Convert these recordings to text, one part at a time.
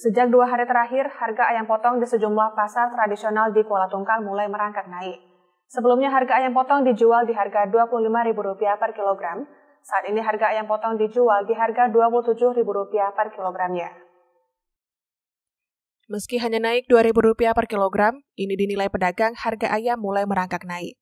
Sejak dua hari terakhir, harga ayam potong di sejumlah pasar tradisional di Kuala Tungkal mulai merangkak naik. Sebelumnya harga ayam potong dijual di harga Rp25.000 per kilogram. Saat ini harga ayam potong dijual di harga Rp27.000 per kilogramnya. Meski hanya naik Rp2.000 per kilogram, ini dinilai pedagang harga ayam mulai merangkak naik.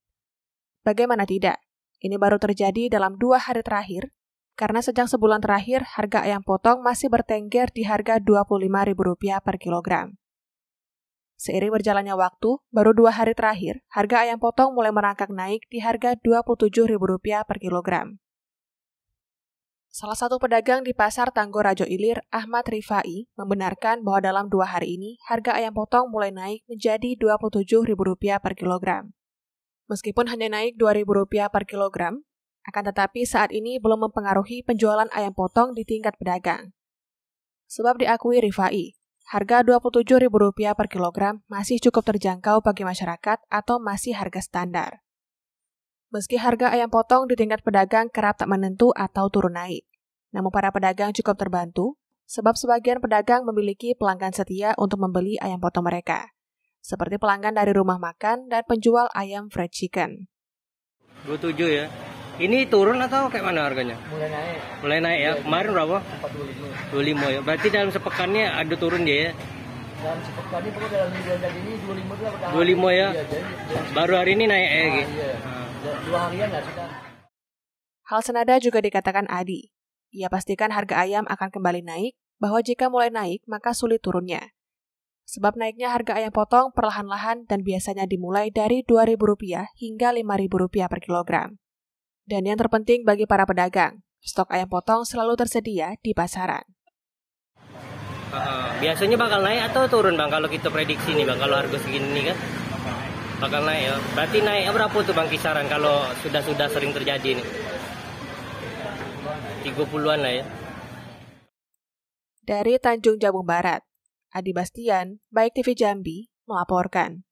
Bagaimana tidak? Ini baru terjadi dalam dua hari terakhir karena sejak sebulan terakhir harga ayam potong masih bertengger di harga Rp25.000 per kilogram. Seiring berjalannya waktu, baru dua hari terakhir, harga ayam potong mulai merangkak naik di harga Rp27.000 per kilogram. Salah satu pedagang di pasar Tanggo Rajo Ilir, Ahmad Rifai, membenarkan bahwa dalam dua hari ini harga ayam potong mulai naik menjadi Rp27.000 per kilogram. Meskipun hanya naik Rp2.000 per kilogram, akan tetapi saat ini belum mempengaruhi penjualan ayam potong di tingkat pedagang. Sebab diakui Rifai, harga Rp27.000 per kilogram masih cukup terjangkau bagi masyarakat atau masih harga standar. Meski harga ayam potong di tingkat pedagang kerap tak menentu atau turun naik, namun para pedagang cukup terbantu sebab sebagian pedagang memiliki pelanggan setia untuk membeli ayam potong mereka, seperti pelanggan dari rumah makan dan penjual ayam fried chicken. 27 ya, ini turun atau kayak mana harganya? Mulai naik. Mulai naik ya. Kemarin berapa? 45. 25 ya. Berarti dalam sepekannya ada turun dia ya. Dalam sepekan ini pokoknya dalam minggu tadi ini 25 lah. 25 ya. Iya, Baru hari ini naik ya. Nah, gitu. Iya. Nah. Dua harian lah sudah. Hal senada juga dikatakan Adi. Ia pastikan harga ayam akan kembali naik, bahwa jika mulai naik maka sulit turunnya. Sebab naiknya harga ayam potong perlahan-lahan dan biasanya dimulai dari Rp2.000 hingga Rp5.000 per kilogram dan yang terpenting bagi para pedagang. Stok ayam potong selalu tersedia di pasaran. Uh, biasanya bakal naik atau turun bang kalau kita prediksi nih bang kalau harga segini nih kan bakal naik ya berarti naik berapa tuh bang kisaran kalau sudah sudah sering terjadi nih Tiga an lah ya dari Tanjung Jabung Barat Adi Bastian baik TV Jambi melaporkan